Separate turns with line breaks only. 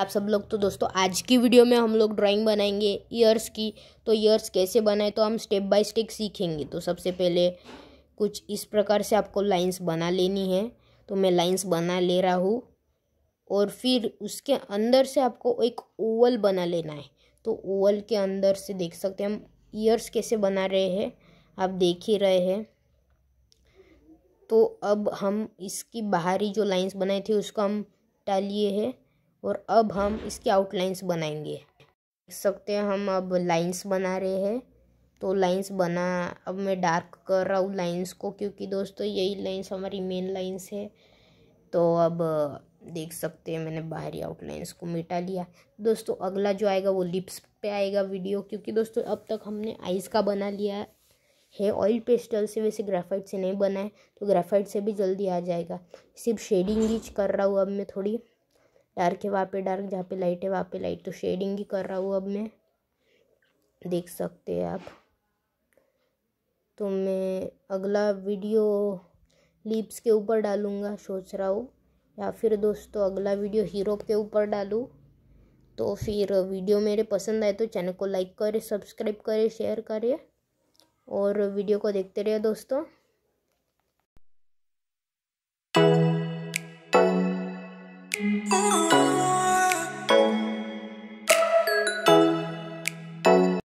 आप सब लोग तो दोस्तों आज की वीडियो में हम लोग ड्राइंग बनाएंगे ईयर्स की तो ईयर्स कैसे बनाए तो हम स्टेप बाय स्टेप सीखेंगे तो सबसे पहले कुछ इस प्रकार से आपको लाइंस बना लेनी है तो मैं लाइंस बना ले रहा हूँ और फिर उसके अंदर से आपको एक ओवल बना लेना है तो ओवल के अंदर से देख सकते हैं हम ईयर्स कैसे बना रहे हैं आप देख ही रहे हैं तो अब हम इसकी बाहरी जो लाइंस बनाए थी उसको हम टालिए हैं और अब हम इसके आउटलाइंस बनाएंगे देख सकते हैं हम अब लाइंस बना रहे हैं तो लाइंस बना अब मैं डार्क कर रहा हूँ लाइंस को क्योंकि दोस्तों यही लाइंस हमारी मेन लाइंस है तो अब देख सकते हैं मैंने बाहरी आउटलाइंस को मिटा लिया दोस्तों अगला जो आएगा वो लिप्स पे आएगा वीडियो क्योंकि दोस्तों अब तक हमने आइज़ का बना लिया है ऑयल पेस्टल से वैसे ग्राफाइट से नहीं बना है तो ग्रेफाइट से भी जल्दी आ जाएगा सिर्फ शेडिंग ही कर रहा हूँ अब मैं थोड़ी डार्क है वहाँ पे डार्क जहाँ पे लाइट है वहाँ पे लाइट तो शेडिंग ही कर रहा हूँ अब मैं देख सकते हैं आप तो मैं अगला वीडियो लिप्स के ऊपर डालूँगा सोच रहा हूँ या फिर दोस्तों अगला वीडियो हीरो के ऊपर डालूँ तो फिर वीडियो मेरे पसंद आए तो चैनल को लाइक करें सब्सक्राइब करें शेयर करें और वीडियो को देखते रहे दोस्तों Oh.